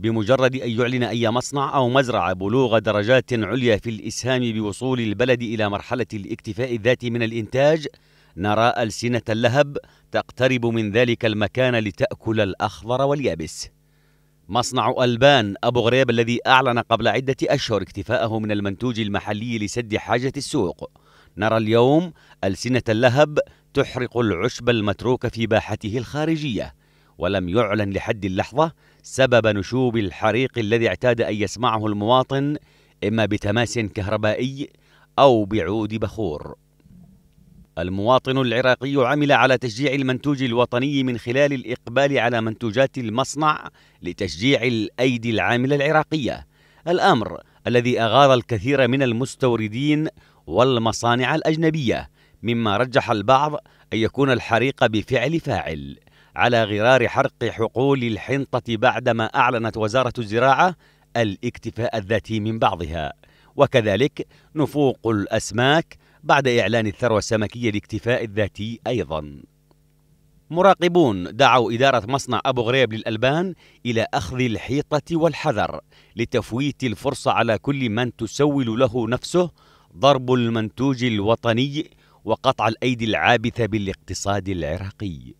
بمجرد أن يعلن أي مصنع أو مزرعة بلوغ درجات عليا في الإسهام بوصول البلد إلى مرحلة الاكتفاء الذاتي من الإنتاج نرى ألسنة اللهب تقترب من ذلك المكان لتأكل الأخضر واليابس مصنع ألبان أبو غريب الذي أعلن قبل عدة أشهر اكتفاءه من المنتوج المحلي لسد حاجة السوق نرى اليوم ألسنة اللهب تحرق العشب المتروك في باحته الخارجية ولم يعلن لحد اللحظة سبب نشوب الحريق الذي اعتاد أن يسمعه المواطن إما بتماس كهربائي أو بعود بخور المواطن العراقي عمل على تشجيع المنتوج الوطني من خلال الإقبال على منتوجات المصنع لتشجيع الأيدي العاملة العراقية الأمر الذي أغار الكثير من المستوردين والمصانع الأجنبية مما رجح البعض أن يكون الحريق بفعل فاعل على غرار حرق حقول الحنطة بعدما أعلنت وزارة الزراعة الاكتفاء الذاتي من بعضها وكذلك نفوق الأسماك بعد إعلان الثروة السمكية الاكتفاء الذاتي أيضا مراقبون دعوا إدارة مصنع أبو غريب للألبان إلى أخذ الحيطة والحذر لتفويت الفرصة على كل من تسول له نفسه ضرب المنتوج الوطني وقطع الأيدي العابثة بالاقتصاد العراقي